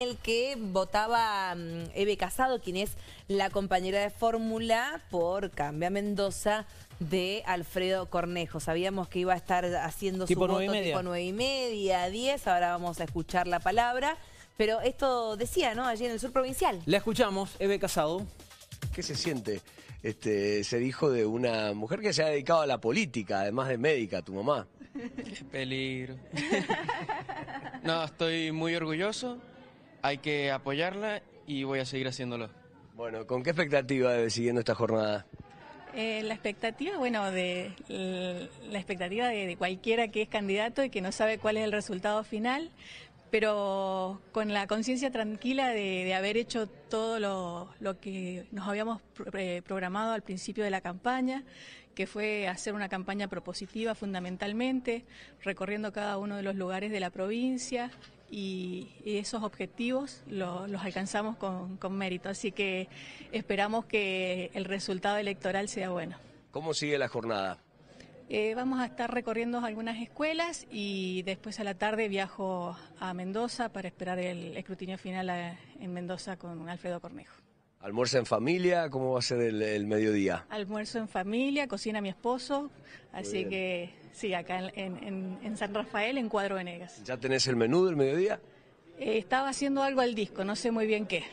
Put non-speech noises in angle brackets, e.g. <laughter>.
el que votaba mm, Eve Casado, quien es la compañera de fórmula por Cambia Mendoza de Alfredo Cornejo. Sabíamos que iba a estar haciendo su voto tipo nueve y media, 10. Ahora vamos a escuchar la palabra. Pero esto decía, ¿no? Allí en el sur provincial. La escuchamos, Eve Casado. ¿Qué se siente este, ser hijo de una mujer que se ha dedicado a la política, además de médica, tu mamá? Qué peligro. <laughs> no, estoy muy orgulloso hay que apoyarla y voy a seguir haciéndolo. Bueno, ¿con qué expectativa de siguiendo esta jornada? Eh, la expectativa, bueno, de la expectativa de, cualquiera que es candidato y que no sabe cuál es el resultado final, pero con la conciencia tranquila de, haber hecho todo lo, que nos habíamos eh, programado al principio de la campaña, que fue hacer una campaña propositiva fundamentalmente, recorriendo cada uno de los lugares de la provincia, y, esos objetivos los alcanzamos con, mérito. Así que esperamos que el resultado electoral sea bueno. ¿Cómo sigue la jornada? Eh, vamos a estar recorriendo algunas escuelas y después a la tarde viajo a Mendoza para esperar el escrutinio final en Mendoza con Alfredo Cornejo. ¿Almuerzo en familia? ¿Cómo va a ser el, mediodía? Almuerzo en familia, cocina mi esposo, así que sí, acá en, San Rafael, en Cuadro Venegas. ¿Ya tenés el menú del mediodía? Eh, estaba haciendo algo al disco, no sé muy bien qué.